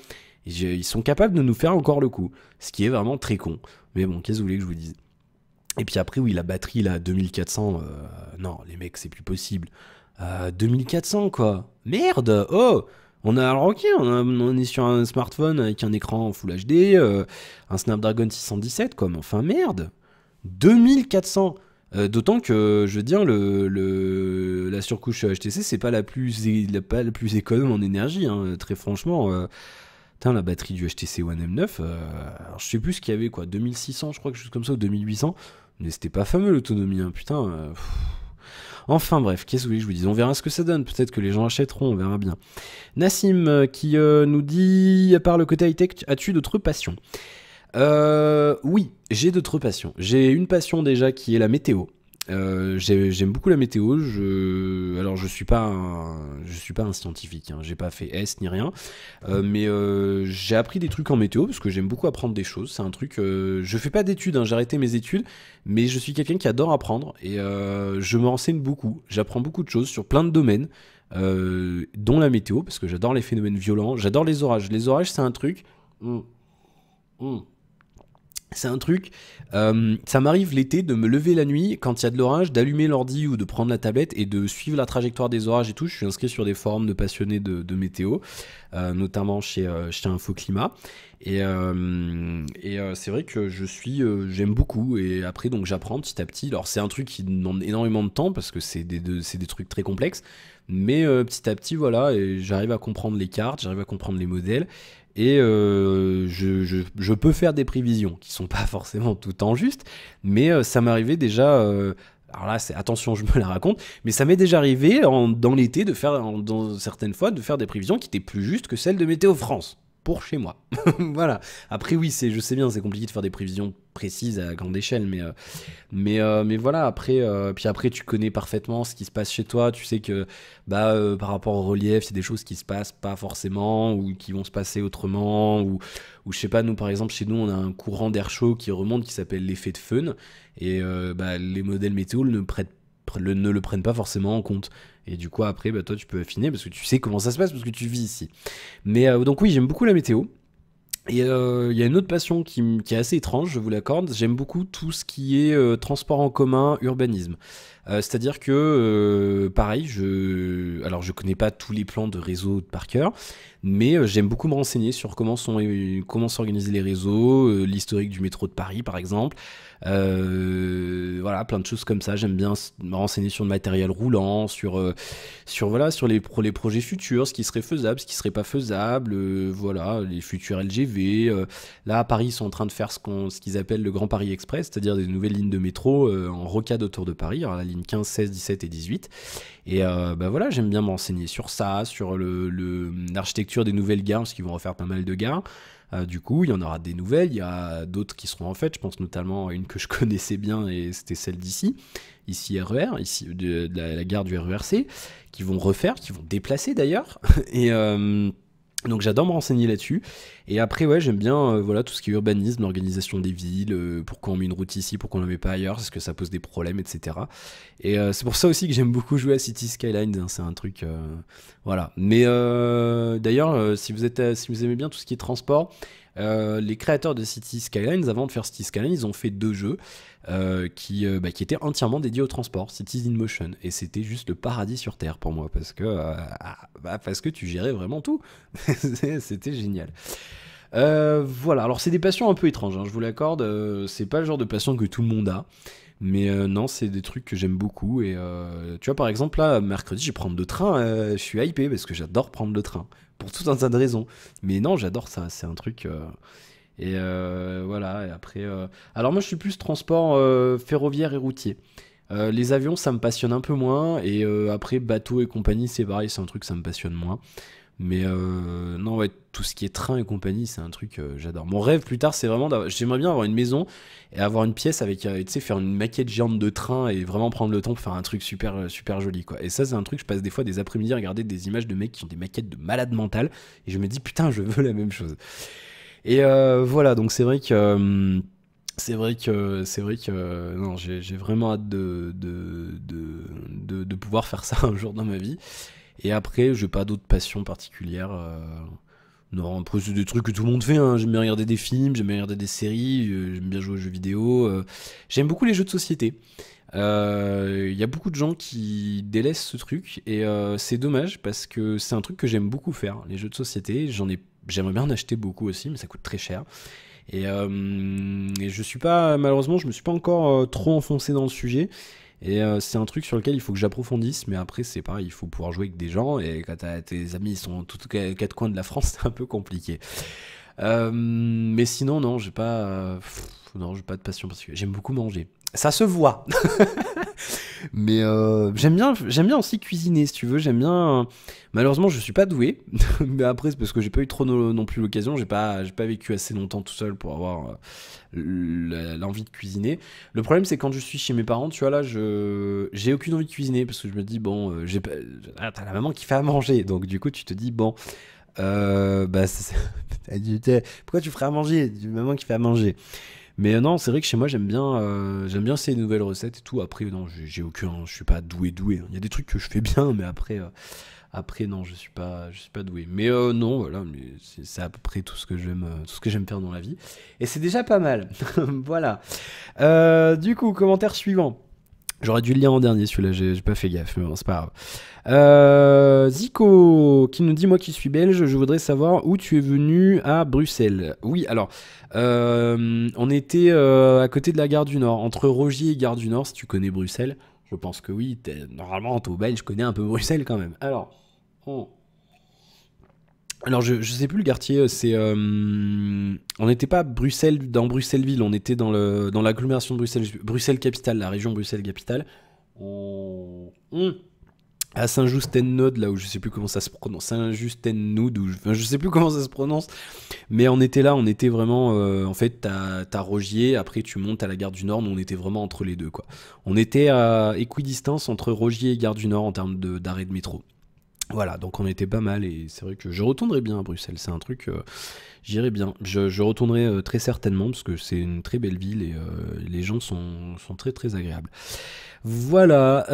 Ils sont capables de nous faire encore le coup, ce qui est vraiment très con. Mais bon, qu'est-ce que vous voulez que je vous dise Et puis après, oui, la batterie, là, 2400, euh, non, les mecs, c'est plus possible. 2400, euh, quoi. Merde Oh on a, alors ok, on, est sur un smartphone avec un écran Full HD, euh, un Snapdragon 617, comme enfin merde 2400 euh, D'autant que, je veux dire, la surcouche HTC, c'est pas la plus, pas la plus économe en énergie, hein, très franchement. Euh. la batterie du HTC One M9, je sais plus ce qu'il y avait, quoi, 2600, je crois, quelque chose comme ça, ou 2800, mais c'était pas fameux l'autonomie, hein, putain. Enfin bref, qu'est-ce que je vous dis On verra ce que ça donne. Peut-être que les gens achèteront, on verra bien. Nassim euh, qui euh, nous dit à part le côté high-tech, as-tu d'autres passions euh, Oui, j'ai d'autres passions. J'ai une passion déjà qui est la météo. Euh, j'aime beaucoup la météo. Je, alors je suis pas, je suis pas un scientifique. Hein, j'ai pas fait S ni rien, euh, mais euh, j'ai appris des trucs en météo parce que j'aime beaucoup apprendre des choses. C'est un truc. je fais pas d'études. Hein, j'ai arrêté mes études, mais je suis quelqu'un qui adore apprendre et je me renseigne beaucoup. J'apprends beaucoup de choses sur plein de domaines. dont la météo, parce que j'adore les phénomènes violents, j'adore les orages. Les orages, c'est un truc. Hmm, hmm, c'est un truc, euh, ça m'arrive l'été de me lever la nuit quand il y a de l'orage, d'allumer l'ordi ou de prendre la tablette et de suivre la trajectoire des orages et tout. Je suis inscrit sur des forums de passionnés de, météo, euh, notamment chez, euh, Infoclimat. Et, et c'est vrai que je suis, j'aime beaucoup. Et après, donc j'apprends petit à petit. Alors c'est un truc qui demande énormément de temps parce que c'est des, trucs très complexes. Mais petit à petit, voilà, j'arrive à comprendre les cartes, j'arrive à comprendre les modèles, et euh, je, peux faire des prévisions qui sont pas forcément tout le temps justes, mais euh, ça m'est arrivé déjà. Euh, alors là, c'est attention, je me la raconte, mais ça m'est déjà arrivé dans l'été de faire, dans certaines fois, de faire des prévisions qui étaient plus justes que celles de Météo France pour chez moi. voilà. Après oui, c'est je sais bien, c'est compliqué de faire des prévisions précises à grande échelle, mais euh, mais euh, mais voilà. Après euh, puis après tu connais parfaitement ce qui se passe chez toi. Tu sais que bah par rapport au relief, c'est des choses qui se passent pas forcément ou qui vont se passer autrement ou ou je sais pas. Nous par exemple chez nous on a un courant d'air chaud qui remonte qui s'appelle l'effet de fun et bah, les modèles météo ne prêtent, ne le prennent pas forcément en compte. Et du coup, après, bah, toi, tu peux affiner parce que tu sais comment ça se passe parce que tu vis ici. Mais euh, donc, oui, j'aime beaucoup la météo. Et euh, il y a une autre passion qui, est assez étrange, je vous l'accorde. J'aime beaucoup tout ce qui est euh, transport en commun, urbanisme. C'est-à-dire que, pareil, je, alors je connais pas tous les plans de réseau par cœur, mais euh, j'aime beaucoup me renseigner sur comment sont euh, comment s'organisent les réseaux, euh, l'historique du métro de Paris par exemple. voilà, plein de choses comme ça. J'aime bien me renseigner sur le matériel roulant, sur, sur, voilà, sur les, les projets futurs, ce qui serait faisable, ce qui serait pas faisable. voilà, les futurs LGV. là, à Paris, ils sont en train de faire ce qu'ils appellent le Grand Paris Express, c'est-à-dire des nouvelles lignes de métro en rocade autour de Paris. la ligne 15, 16, 17 et 18. Et euh, bah voilà, j'aime bien m'enseigner sur ça, sur l'architecture des nouvelles gares, parce qu'ils vont refaire pas mal de gares. Euh, du coup, il y en aura des nouvelles, il y a d'autres qui seront en fait, je pense notamment à une que je connaissais bien et c'était celle d'ici, ici RER, e ici de, la, gare du RERC, qui vont refaire, qui vont déplacer d'ailleurs. et. Euh, donc j'adore me renseigner là-dessus. Et après, ouais, j'aime bien euh, voilà, tout ce qui est urbanisme, l'organisation des villes, euh, pourquoi on met une route ici, pourquoi on la met pas ailleurs, est-ce que ça pose des problèmes, etc. Et euh, c'est pour ça aussi que j'aime beaucoup jouer à City Skylines, hein, c'est un truc... voilà. Mais d'ailleurs, si, vous si vous aimez bien tout ce qui est transport, les créateurs de City Skylines, avant de faire City Skylines, ils ont fait deux jeux. Euh, euh, bah, qui, était entièrement dédié au transport, Citizen Motion. Et c'était juste le paradis sur Terre pour moi, parce que, euh, ah, bah, parce que tu gérais vraiment tout. c'était génial. voilà, alors c'est des passions un peu étranges, hein, je vous l'accorde. c'est pas le genre de passion que tout le monde a. Mais non, c'est des trucs que j'aime beaucoup. Et tu vois, par exemple, là, mercredi, je vais prendre le train. je suis hypé parce que j'adore prendre le train. Pour tout un tas de raisons. Mais non, j'adore ça. C'est un truc. Et euh, voilà, et après. Euh, alors, moi, je suis plus transport euh, ferroviaire et routier. les avions, ça me passionne un peu moins. Et après, bateau et compagnie, c'est pareil, c'est un truc, ça me passionne moins. Mais non, ouais, tout ce qui est train et compagnie, c'est un truc, j'adore. Mon rêve plus tard, c'est vraiment d'avoir. J'aimerais bien avoir une maison et avoir une pièce avec, tu sais, faire une maquette géante de train et vraiment prendre le temps pour faire un truc super, super joli, quoi. Et ça, c'est un truc, je passe des fois des après-midi à regarder des images de mecs qui ont des maquettes de malades mental et je me dis, putain, je veux la même chose. Et euh, voilà, donc euh, c'est vrai que c'est vrai que c'est vrai que non j'ai vraiment hâte de de, de, pouvoir faire ça un jour dans ma vie et après j'ai pas d'autres passions particulières euh, non après c'est des trucs que tout le monde fait hein. j'aime bien regarder des films j'aime bien regarder des séries euh, j'aime bien jouer aux jeux vidéo j'aime beaucoup les jeux de société il y a beaucoup de gens qui délaissent ce truc et c'est dommage parce que c'est un truc que j'aime beaucoup faire les jeux de société j'en ai J'aimerais bien en acheter beaucoup aussi, mais ça coûte très cher. Et, euh, et, je suis pas, malheureusement, je me suis pas encore euh, trop enfoncé dans le sujet. Et euh, c'est un truc sur lequel il faut que j'approfondisse, mais après, c'est pas. il faut pouvoir jouer avec des gens. Et quand tes amis ils sont tous quatre coins de la France, c'est un peu compliqué. Euh, mais sinon, non, j'ai pas. Non, j'ai pas de passion parce que j'aime beaucoup manger. Ça se voit. Mais euh, j'aime bien, j'aime bien aussi cuisiner, si tu veux. J'aime bien. Malheureusement, je suis pas doué. Mais après, c'est parce que j'ai pas eu trop non, plus l'occasion. J'ai pas, j'ai pas vécu assez longtemps tout seul pour avoir euh, l'envie de cuisiner. Le problème, c'est quand je suis chez mes parents, tu vois là, je, j'ai aucune envie de cuisiner parce que je me dis bon, euh, j'ai, ah, t'as la maman qui fait à manger, donc du coup, tu te dis bon. Euh, bah, pourquoi tu ferais à manger Maman qui fait à manger. Mais euh, non, c'est vrai que chez moi, j'aime bien, euh, j'aime bien ces nouvelles recettes et tout. Après, non, j'ai aucun, je suis pas doué doué. Hein. Il y a des trucs que je fais bien, mais après, euh, après non, je suis pas, je suis pas doué. Mais non, voilà, c'est à peu près tout ce que j'aime, tout ce que j'aime faire dans la vie. Et c'est déjà pas mal. voilà. du coup, commentaire suivant. J'aurais dû le lire en dernier celui-là, j'ai pas fait gaffe, mais bon, c'est pas grave. Euh, Zico, qui nous dit Moi qui suis belge, je voudrais savoir où tu es venu à Bruxelles. Oui, alors, euh, on était euh, à côté de la gare du Nord, entre Rogier et gare du Nord, si tu connais Bruxelles. Je pense que oui, normalement, toi, belge, je connais un peu Bruxelles quand même. Alors, on alors, je, ne sais plus le quartier, euh, c'est. Euh, on n'était pas Bruxelles, dans Bruxelles-Ville, on était dans l'agglomération dans de Bruxelles, Bruxelles-Capitale, la région Bruxelles-Capitale. À Saint-Just-en-Node, là où je sais plus comment ça se prononce. saint just en ou je, ne sais plus comment ça se prononce. Mais on était là, on était vraiment. Euh, en fait, t'as Rogier, après tu montes à la gare du Nord, on était vraiment entre les deux, quoi. On était à équidistance entre Rogier et gare du Nord en termes d'arrêt de métro. Voilà, donc on était pas mal et c'est vrai que je retournerai bien à Bruxelles. C'est un truc, euh, j'irai bien. Je, retournerai euh, très certainement parce que c'est une très belle ville et euh, les gens sont, sont, très très agréables. Voilà,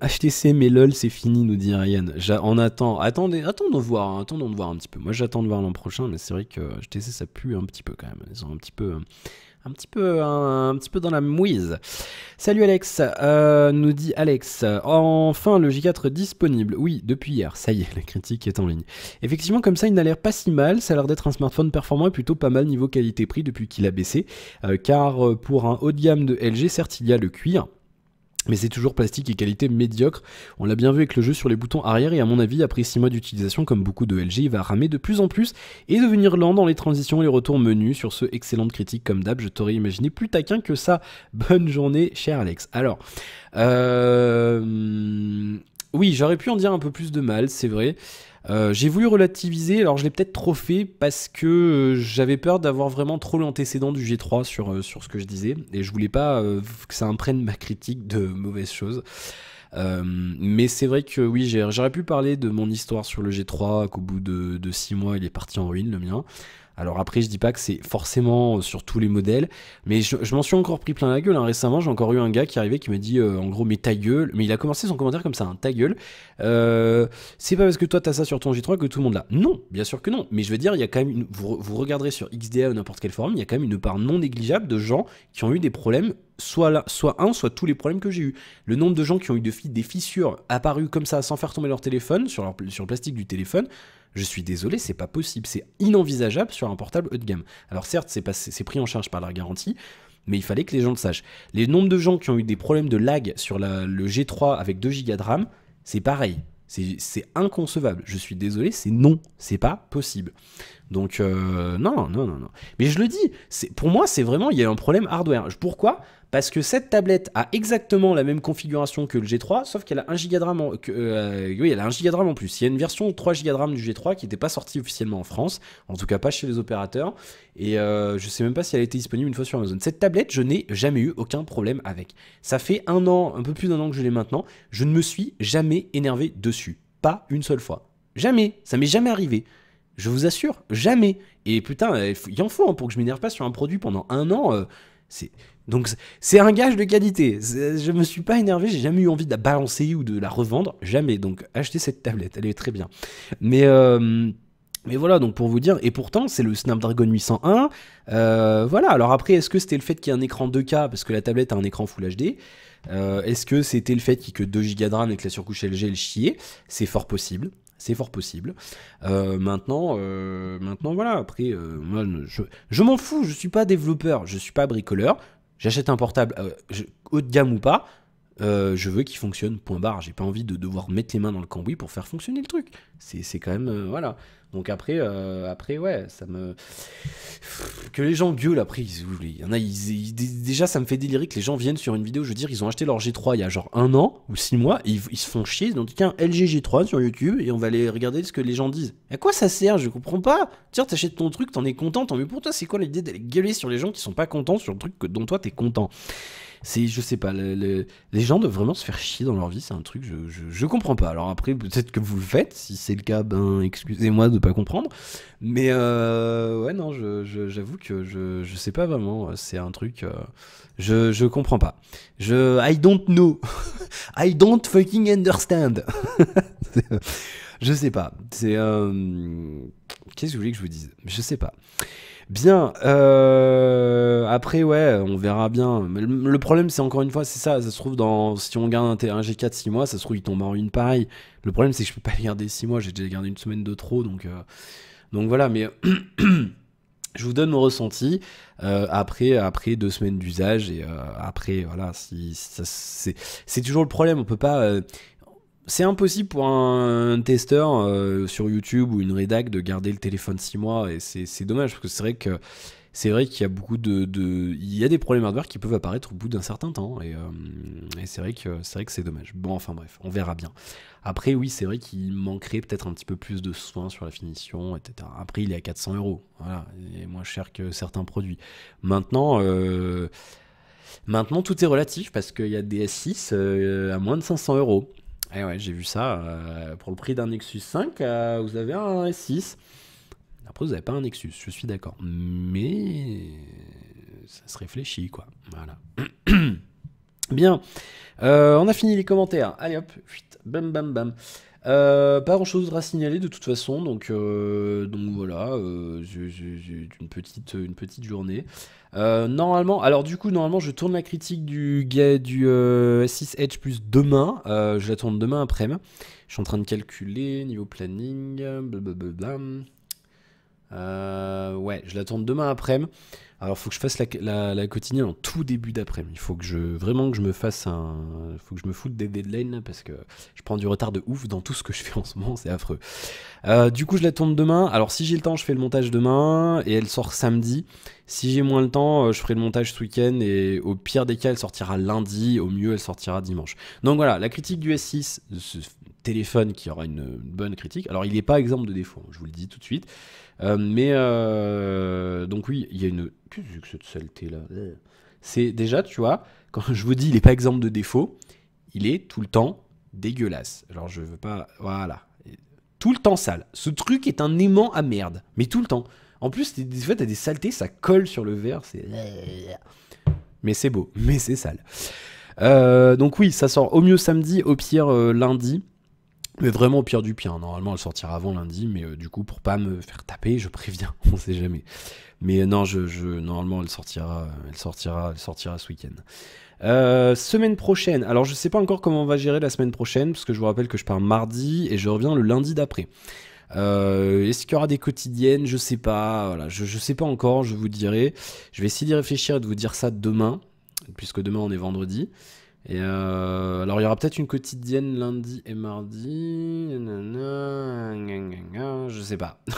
HTC mais lol c'est fini nous dit Ariane. On attend, attendez, attendons de voir, hein, attendons de voir un petit peu. Moi j'attends de voir l'an prochain, mais c'est vrai que HTC ça pue un petit peu quand même. Ils ont un petit peu un petit peu, un, petit peu dans la mouise. Salut Alex, euh, nous dit Alex. Enfin le J4 disponible. Oui, depuis hier. Ça y est, la critique est en ligne. Effectivement, comme ça, il n'a l'air pas si mal. Ça a l'air d'être un smartphone performant et plutôt pas mal niveau qualité-prix depuis qu'il a baissé. Euh, car euh, pour un haut de gamme de LG, certes, il y a le cuir mais c'est toujours plastique et qualité médiocre. On l'a bien vu avec le jeu sur les boutons arrière et à mon avis, après 6 mois d'utilisation, comme beaucoup de LG, il va ramer de plus en plus et devenir lent dans les transitions et les retours menus. Sur ce, excellente critique comme d'hab, je t'aurais imaginé plus taquin que ça. Bonne journée, cher Alex. Alors, euh... oui, j'aurais pu en dire un peu plus de mal, c'est vrai. Euh, j'ai voulu relativiser, alors je l'ai peut-être trop fait parce que euh, j'avais peur d'avoir vraiment trop l'antécédent du G3 euh, sur, ce que je disais, et je voulais pas que ça imprenne ma critique de mauvaise choses. mais c'est vrai que oui, j'aurais pu parler de mon histoire sur le G3, qu'au bout de 6 mois il est parti en ruine, le mien. Alors après, je dis pas que c'est forcément euh, sur tous les modèles, mais je, m'en suis encore pris plein la gueule. Hein. Récemment, j'ai encore eu un gars qui arrivait qui m'a dit euh, en gros, mais ta gueule. Mais il a commencé son commentaire comme ça, hein, ta gueule. Euh, c'est pas parce que toi as ça sur ton G3 que tout le monde l'a. Non, bien sûr que non. Mais je veux dire, il y a quand même vous, regarderez sur XDA ou n'importe quelle forum, il y a quand même une part non négligeable de gens qui ont eu des problèmes soit, là, soit un, soit tous les problèmes que j'ai eu. Le nombre de gens qui ont eu de, des fissures apparues comme ça sans faire tomber leur téléphone, sur, leur, sur le plastique du téléphone, je suis désolé, c'est pas possible, c'est inenvisageable sur un portable haut de gamme. Alors certes, c'est pris en charge par la garantie, mais il fallait que les gens le sachent. Les nombres de gens qui ont eu des problèmes de lag sur le G3 avec 2 Go de RAM, c'est pareil. C'est inconcevable. Je suis désolé, c'est non, c'est pas possible. Donc euh, non, non, non, non. Mais je le dis, pour moi, c'est vraiment il y a un problème hardware. Pourquoi parce que cette tablette a exactement la même configuration que le G3, sauf qu'elle a 1 Go RAM en, euh, en plus. Il y a une version 3 Go de RAM du G3 qui n'était pas sortie officiellement en France, en tout cas pas chez les opérateurs, et je euh, je sais même pas si elle a été disponible une fois sur Amazon. Cette tablette, je n'ai jamais eu aucun problème avec. Ça fait un an, un peu plus d'un an que je l'ai maintenant, je ne me suis jamais énervé dessus, pas une seule fois. Jamais, ça m'est jamais arrivé. Je vous assure, jamais. Et putain, il en faut hein, pour que je m'énerve pas sur un produit pendant un an. Euh, donc c'est un gage de qualité. Je me suis pas énervé, j'ai jamais eu envie de la balancer ou de la revendre, jamais. Donc achetez cette tablette, elle est très bien. Mais euh, mais voilà, donc pour vous dire, et pourtant c'est le Snapdragon 801. Euh, voilà, alors après, est-ce que c'était le fait qu'il y ait un écran 2K, parce que la tablette a un écran Full HD euh, Est-ce que c'était le fait qu'il que 2 Go de RAM et que la surcouche LG le chier C'est fort possible c'est fort possible. Euh, maintenant, euh, maintenant, voilà, après, euh, moi, je, m'en fous, je suis pas développeur, je ne suis pas bricoleur, j'achète un portable haut de gamme ou pas, euh, je veux qu'il fonctionne, point barre. J'ai pas envie de devoir mettre les mains dans le cambouis pour faire fonctionner le truc. C'est quand même. Euh, voilà. Donc après, euh, après, ouais, ça me. Que les gens gueulent après, ils, il y en a, déjà ça me fait délirer que les gens viennent sur une vidéo, je veux dire, ils ont acheté leur G3 il y a genre un an ou six mois, ils, se font chier, ils ont dit tiens, LG G3 sur YouTube, et on va aller regarder ce que les gens disent. À quoi ça sert Je comprends pas. Tiens, t'achètes ton truc, t'en es content, tant mieux pour toi, c'est quoi l'idée d'aller gueuler sur les gens qui sont pas contents sur le truc que, dont toi t'es content c'est, je sais pas, les gens doivent vraiment se faire chier dans leur vie, c'est un truc, je, je, comprends pas. Alors après, peut-être que vous le faites, si c'est le cas, ben excusez-moi de pas comprendre. Mais euh, ouais, non, j'avoue que je, je sais pas vraiment, c'est un truc, euh, je, je comprends pas. Je, I don't know, I don't fucking understand. je sais pas, c'est, euh, qu'est-ce que je voulais que je vous dise Je sais pas. Bien. Euh, après, ouais, on verra bien. le, problème, c'est encore une fois, c'est ça. Ça se trouve, dans, si on garde un, G4 6 mois, ça se trouve, il tombe en une pareille. Le problème, c'est que je peux pas le garder 6 mois. J'ai déjà gardé une semaine de trop. Donc, euh, donc voilà, mais. je vous donne mon ressenti euh, après, après deux semaines d'usage et après, voilà, si, c'est toujours le problème. On peut pas c'est impossible pour un, testeur euh, sur YouTube ou une rédac de garder le téléphone 6 mois et c'est dommage parce que c'est vrai que c'est vrai qu'il y a beaucoup de, il y a des problèmes hardware qui peuvent apparaître au bout d'un certain temps euh, et, c'est vrai que c'est vrai que c'est dommage. Bon enfin bref, on verra bien. Après oui c'est vrai qu'il manquerait peut-être un petit peu plus de soins sur la finition etc. Après il est à 400 euros, voilà, il est moins cher que certains produits. Maintenant euh, Maintenant, tout est relatif parce qu'il y a des S6 à moins de 500 euros. Eh ouais, j'ai vu ça. Euh, pour le prix d'un Nexus 5, euh, vous avez un S6. Après, vous n'avez pas un Nexus, je suis d'accord. Mais ça se réfléchit, quoi. Voilà. Bien. Euh, on a fini les commentaires. Allez hop, bam bam bam. pas grand chose à signaler de toute façon, donc, donc voilà, une petite, une, petite, journée. Euh, normalement, alors du coup, normalement, je tourne la critique du, du 6H euh, plus demain. Euh, je la tourne demain après Je suis en train de calculer niveau planning, blablabla. Euh, ouais, je la tourne demain après-midi. Alors, faut que je fasse la, quotidienne en tout début d'après-midi. Il faut que je vraiment que je me fasse un, faut que je me foute des deadlines parce que je prends du retard de ouf dans tout ce que je fais en ce moment, c'est affreux. Euh, du coup, je la tourne demain. Alors, si j'ai le temps, je fais le montage demain et elle sort samedi. Si j'ai moins le temps, euh, je ferai le montage ce week-end et au pire des cas, elle sortira lundi. Au mieux, elle sortira dimanche. Donc voilà, la critique du S6, ce téléphone qui aura une bonne critique. Alors, il n'est pas exemple de défaut. Hein, je vous le dis tout de suite. Euh, mais euh, donc oui, il y a une. Qu'est-ce que cette saleté là C'est déjà, tu vois, quand je vous dis, il n'est pas exemple de défaut, il est tout le temps dégueulasse. Alors je veux pas. Voilà. Tout le temps sale. Ce truc est un aimant à merde. Mais tout le temps. En plus, tu as t'as des saletés, ça colle sur le verre. Mais c'est beau. Mais c'est sale. Euh, donc oui, ça sort au mieux samedi, au pire lundi. Mais vraiment au pire du pire. Hein. Normalement, elle sortira avant lundi, mais euh, du coup, pour pas me faire taper, je préviens. On sait jamais. Mais euh, non, je, normalement, elle sortira, euh, elle sortira, elle sortira ce week-end. semaine prochaine. Alors, je sais pas encore comment on va gérer la semaine prochaine, parce que je vous rappelle que je pars mardi et je reviens le lundi d'après. Est-ce qu'il y aura des quotidiennes Je sais pas. je, je sais pas encore. Je vous dirai. Je vais essayer d'y réfléchir et de vous dire ça demain, puisque demain on est vendredi. Et euh, alors, il y aura peut-être une quotidienne lundi et mardi. je ne je sais pas.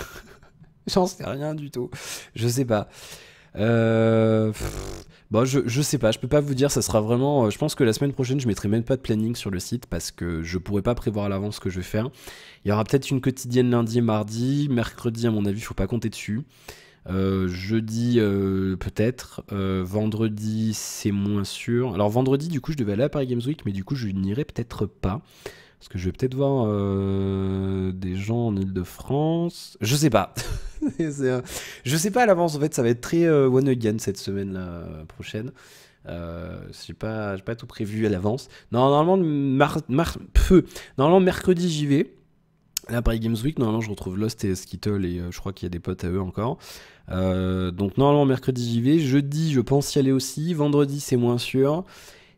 J'en sais rien du tout. Je sais pas. Euh, bon, je, je sais pas, je peux pas vous dire, ça sera vraiment. Euh, je pense que la semaine prochaine, je mettrai même pas de planning sur le site parce que je pourrais pas prévoir à l'avance ce que je vais faire. Il y aura peut-être une quotidienne lundi et mardi. Mercredi, à mon avis, il faut pas compter dessus. Euh, jeudi, euh, peut-être. Euh, vendredi, c'est moins sûr. Alors, vendredi, du coup, je devais aller à Paris Games Week, mais du coup, je n'irai peut-être pas. Parce que je vais peut-être voir des gens en Ile-de-France. Je sais pas. je sais pas à l'avance, en fait, ça va être très one again cette semaine là, prochaine. Je n'ai pas, pas tout prévu à l'avance. Normalement, peu. Normalement mercredi, j'y vais. Là, Paris Games Week, normalement, je retrouve Lost et Skittle et euh, je crois qu'il y a des potes à eux encore. Euh, donc, normalement, mercredi, j'y vais. Jeudi, je pense y aller aussi. Vendredi, c'est moins sûr.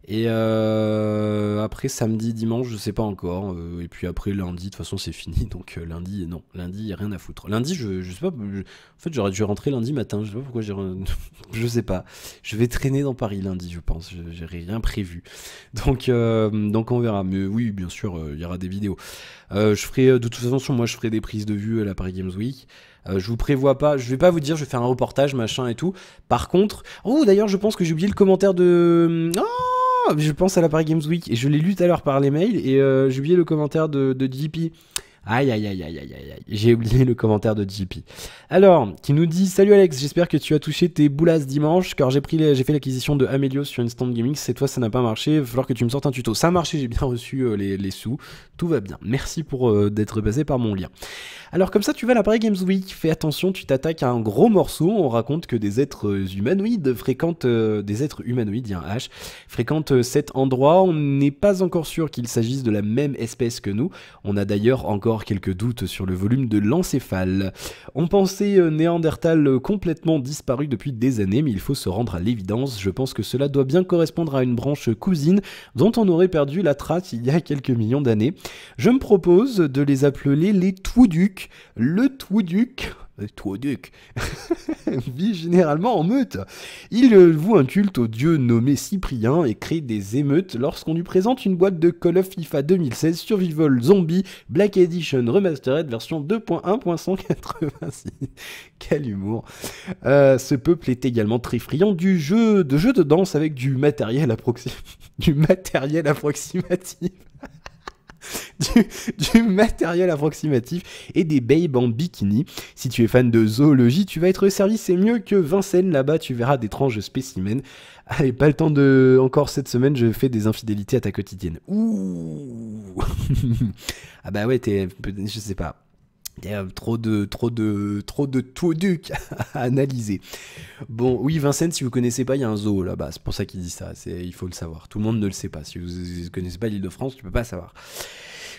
Et euh, après samedi, dimanche, je sais pas encore. Euh, et puis après lundi, de toute façon c'est fini. Donc euh, lundi, non, lundi, rien à foutre. Lundi, je, je sais pas. en fait, j'aurais dû rentrer lundi matin. Je sais pas pourquoi j'ai. je sais pas. Je vais traîner dans Paris lundi, je pense. J'ai rien prévu. Donc, donc on verra. Mais oui, bien sûr, il y aura des vidéos. je ferai de toute façon, moi, je ferai des prises de vue à la Paris Games Week. je vous prévois pas, je vais pas vous dire, je vais faire un reportage, machin et tout. Par contre, oh d'ailleurs, je pense que j'ai oublié le commentaire de. Oh je pense à la Paris Games Week et je l'ai lu tout à l'heure par les mails et euh, j'ai oublié le commentaire de, de Aïe, aïe, aïe, aïe, aïe, aïe, j'ai oublié le commentaire de JP. Alors, qui nous dit Salut Alex, j'espère que tu as touché tes boulasses dimanche, car j'ai pris, j'ai fait l'acquisition de Amelio sur Instant Gaming. Cette fois, ça n'a pas marché. Il va falloir que tu me sortes un tuto. Ça a marché, j'ai bien reçu euh, les, les, sous. Tout va bien. Merci pour euh, d'être basé par mon lien. Alors, comme ça, tu vas à la Games Week. Fais attention, tu t'attaques à un gros morceau. On raconte que des êtres euh, humanoïdes fréquentent. des êtres humanoïdes, il y a un H, fréquentent cet endroit. On n'est pas encore sûr qu'il s'agisse de la même espèce que nous. On a d'ailleurs encore quelques doutes sur le volume de l'encéphale. On pensait euh, Néandertal euh, complètement disparu depuis des années, mais il faut se rendre à l'évidence. Je pense que cela doit bien correspondre à une branche cousine dont on aurait perdu la trace il y a quelques millions d'années. Je me propose de les appeler les Touducs. Le Touduc euh, toi duc, vit généralement en meute. Il euh, voue un culte au dieu nommé Cyprien et crée des émeutes lorsqu'on lui présente une boîte de Call of FIFA 2016 Survival Zombie Black Edition Remastered version 2.1.186. Quel humour. Euh, ce peuple est également très friand du jeu de jeu de danse avec du matériel, du matériel approximatif. du, matériel approximatif et des babes en bikini. Si tu es fan de zoologie, tu vas être servi, c'est mieux que Vincennes là-bas, tu verras d'étranges spécimens. Allez, pas le temps de... Encore cette semaine, je fais des infidélités à ta quotidienne. Ouh Ah bah ouais, t'es... Je sais pas. Il y a trop de trop de trop de tout duc à analyser. Bon, oui, Vincent, si vous connaissez pas, il y a un zoo là-bas. C'est pour ça qu'il dit ça. C'est, il faut le savoir. Tout le monde ne le sait pas. Si vous ne connaissez pas l'Île-de-France, tu peux pas savoir.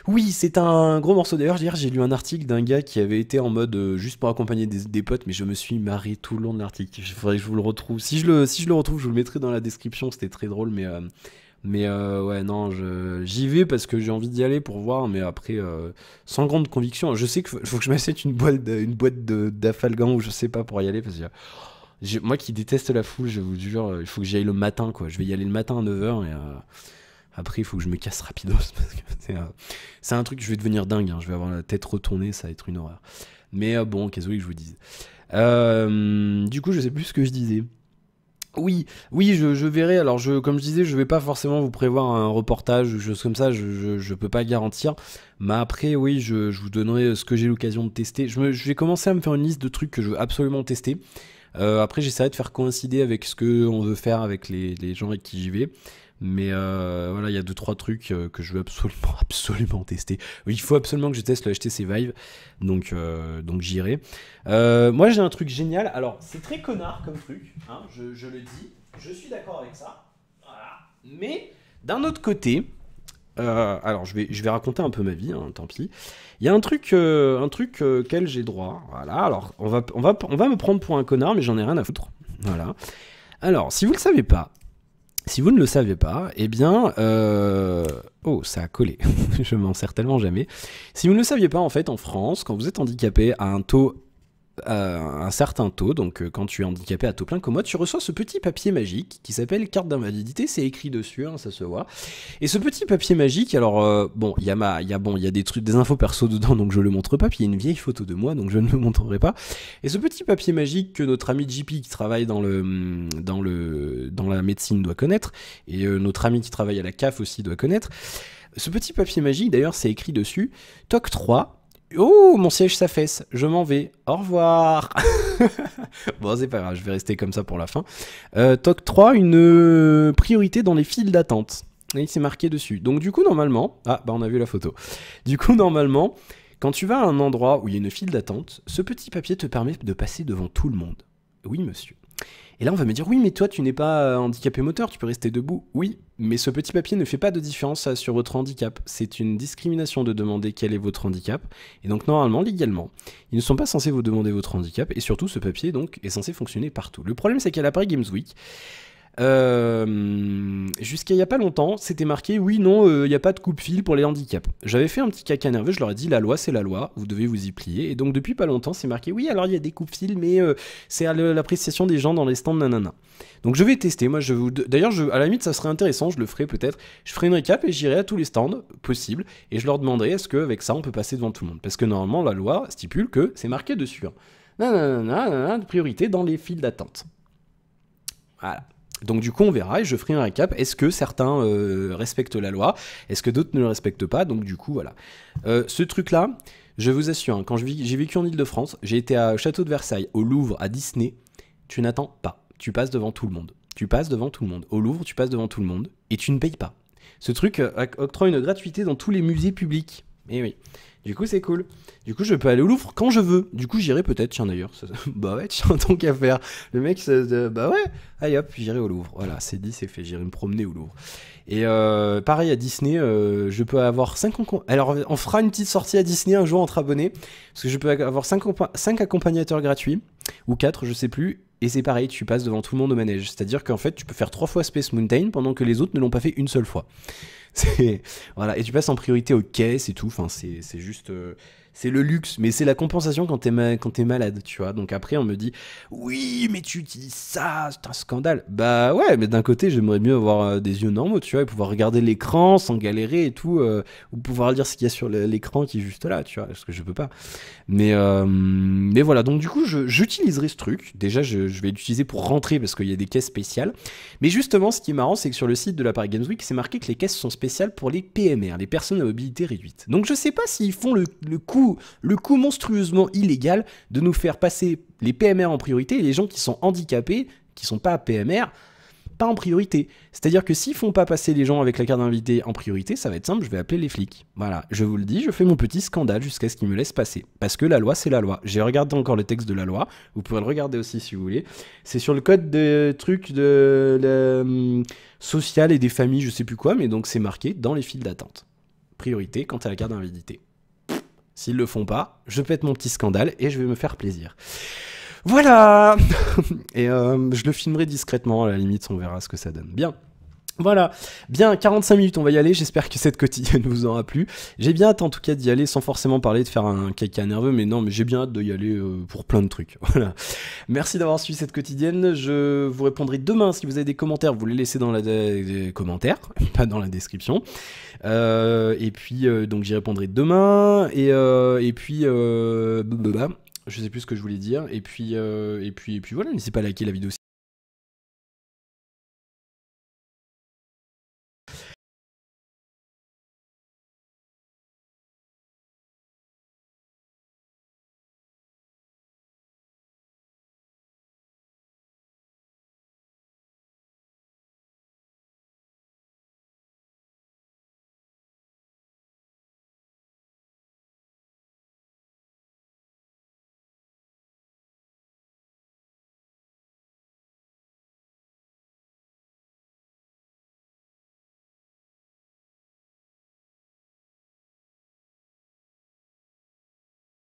Oui, c'est un gros morceau. D'ailleurs, hier, j'ai lu un article d'un gars qui avait été en mode euh, juste pour accompagner des, potes, mais je me suis marré tout le long de l'article. Il faudrait que je vous le retrouve. Si je le, si je le retrouve, je vous le mettrai dans la description. C'était très drôle, mais euh, mais euh, ouais, non, j'y vais parce que j'ai envie d'y aller pour voir, mais après, euh, sans grande conviction. Je sais qu'il faut que je m'achète une boîte, une boîte d'afalgan ou je sais pas pour y aller parce que moi qui déteste la foule, je vous jure, il faut que j'y aille le matin quoi. Je vais y aller le matin à 9h et euh, après, il faut que je me casse rapidement parce que c'est un truc, je vais devenir dingue, hein. je vais avoir la tête retournée, ça va être une horreur. Mais bon, qu'est-ce que je vous dise. du coup, je sais plus ce que je disais. Oui, oui, je, verrai. Alors, je, comme je disais, je vais pas forcément vous prévoir un reportage ou choses comme ça. Je, ne peux pas garantir. Mais après, oui, je, vous donnerai ce que j'ai l'occasion de tester. Je, vais commencer à me faire une liste de trucs que je veux absolument tester. Euh, après, j'essaierai de faire coïncider avec ce que qu'on veut faire avec les, les gens avec qui j'y vais. Mais euh, voilà, il y a deux trois trucs euh, que je veux absolument, absolument tester. Il faut absolument que je teste le HTC Vive, donc, euh, donc j'irai. moi j'ai un truc génial, alors c'est très connard comme truc, hein, je, le dis, je suis d'accord avec ça, mais d'un autre côté, alors je vais, je vais raconter un peu ma vie, hein, tant pis. Il y a un truc, un truc auquel j'ai droit, voilà, alors on va, on, va, on va me prendre pour un connard, mais j'en ai rien à foutre, voilà. Alors, si vous le savez pas, si vous ne le saviez pas, eh bien... Euh, oh, ça a collé, je m'en sers tellement jamais. Si vous ne le saviez pas, en fait, en France, quand vous êtes handicapé à un taux à un certain taux, donc euh, quand tu es handicapé à taux plein comme moi, tu reçois ce petit papier magique qui s'appelle carte d'invalidité, c'est écrit dessus, hein, ça se voit. Et ce petit papier magique, alors euh, bon, il y a il bon, il des trucs, des infos perso dedans, donc je le montre pas. Puis il y a une vieille photo de moi, donc je ne le montrerai pas. Et ce petit papier magique que notre ami JP qui travaille dans le, dans le, dans la médecine doit connaître, et euh, notre ami qui travaille à la CAF aussi doit connaître. Ce petit papier magique, d'ailleurs, c'est écrit dessus, TOC 3, Oh, mon siège s'affaisse, je m'en vais, au revoir. bon, c'est pas grave, je vais rester comme ça pour la fin. Euh, toc 3, une euh, priorité dans les files d'attente. il s'est marqué dessus. Donc du coup, normalement... Ah, bah on a vu la photo. Du coup, normalement, quand tu vas à un endroit où il y a une file d'attente, ce petit papier te permet de passer devant tout le monde. Oui, monsieur. Et là, on va me dire, oui, mais toi, tu n'es pas euh, handicapé moteur, tu peux rester debout. Oui, mais ce petit papier ne fait pas de différence sur votre handicap. C'est une discrimination de demander quel est votre handicap. Et donc, normalement, légalement, ils ne sont pas censés vous demander votre handicap. Et surtout, ce papier, donc, est censé fonctionner partout. Le problème, c'est qu'à l'après Games Week, euh, jusqu'à il n'y a pas longtemps, c'était marqué oui, non, euh, il n'y a pas de coupe-fil pour les handicaps. J'avais fait un petit caca nerveux, je leur ai dit la loi, c'est la loi, vous devez vous y plier. Et donc, depuis pas longtemps, c'est marqué oui, alors il y a des coupes-fil, mais euh, c'est à l'appréciation des gens dans les stands, nanana. Donc, je vais tester. Moi, je vous. D'ailleurs, à la limite, ça serait intéressant, je le ferai peut-être. Je ferai une récap et j'irai à tous les stands possibles et je leur demanderai est-ce qu'avec ça, on peut passer devant tout le monde. Parce que normalement, la loi stipule que c'est marqué dessus. Hein. Nanana, de priorité dans les files d'attente. Voilà. Donc du coup, on verra et je ferai un récap. Est-ce que certains euh, respectent la loi Est-ce que d'autres ne le respectent pas Donc du coup, voilà. Euh, ce truc-là, je vous assure, hein, quand j'ai vécu en Ile-de-France, j'ai été à Château de Versailles, au Louvre, à Disney, tu n'attends pas. Tu passes devant tout le monde. Tu passes devant tout le monde. Au Louvre, tu passes devant tout le monde et tu ne payes pas. Ce truc euh, octroie une gratuité dans tous les musées publics. Et eh oui. Du coup, c'est cool. Du coup, je peux aller au Louvre quand je veux. Du coup, j'irai peut-être, tiens d'ailleurs. bah ouais, tiens, tant qu'à faire. Le mec, bah ouais, allez hop, j'irai au Louvre. Voilà, c'est dit, c'est fait, j'irai me promener au Louvre. Et euh, pareil, à Disney, euh, je peux avoir 5 cons. Alors, on fera une petite sortie à Disney un jour entre abonnés, parce que je peux avoir 5 accompagnateurs gratuits, ou 4, je sais plus, et c'est pareil, tu passes devant tout le monde au manège. C'est-à-dire qu'en fait, tu peux faire 3 fois Space Mountain pendant que les autres ne l'ont pas fait une seule fois voilà. Et tu passes en priorité aux caisses et tout. Enfin, c'est juste. Euh, c'est le luxe, mais c'est la compensation quand t'es es malade, tu vois. Donc après, on me dit, oui, mais tu dis ça, c'est un scandale. Bah ouais, mais d'un côté, j'aimerais mieux avoir euh, des yeux normaux, tu vois, et pouvoir regarder l'écran sans galérer et tout, euh, ou pouvoir lire ce qu'il y a sur l'écran qui est juste là, tu vois, parce que je peux pas. Mais, euh, mais voilà, donc du coup, j'utiliserai ce truc. Déjà, je, vais l'utiliser pour rentrer parce qu'il y a des caisses spéciales. Mais justement, ce qui est marrant, c'est que sur le site de la Paris Games Week, c'est marqué que les caisses sont spéciales pour les PMR, les personnes à mobilité réduite. Donc je sais pas s'ils font le, le coup le coup monstrueusement illégal de nous faire passer les PMR en priorité et les gens qui sont handicapés, qui sont pas PMR, pas en priorité. C'est-à-dire que s'ils font pas passer les gens avec la carte d'invité en priorité, ça va être simple, je vais appeler les flics. Voilà, je vous le dis, je fais mon petit scandale jusqu'à ce qu'ils me laissent passer. Parce que la loi, c'est la loi. J'ai regardé encore le texte de la loi, vous pouvez le regarder aussi si vous voulez. C'est sur le code de trucs de, hum, social et des familles, je sais plus quoi, mais donc c'est marqué dans les files d'attente. Priorité quant à la carte d'invité S'ils le font pas, je pète mon petit scandale et je vais me faire plaisir. Voilà Et euh, je le filmerai discrètement, à la limite, on verra ce que ça donne. Bien. Voilà, bien 45 minutes, on va y aller. J'espère que cette quotidienne vous aura plu. J'ai bien hâte en tout cas d'y aller sans forcément parler de faire un caca nerveux, mais non, mais j'ai bien hâte d'y aller euh, pour plein de trucs. Voilà. Merci d'avoir suivi cette quotidienne. Je vous répondrai demain si vous avez des commentaires, vous les laissez dans les commentaires, pas dans la description. Euh, et puis euh, donc j'y répondrai demain. Et, et puis je sais plus ce que je voulais dire. Et puis et puis et puis voilà, n'hésitez pas à liker la vidéo.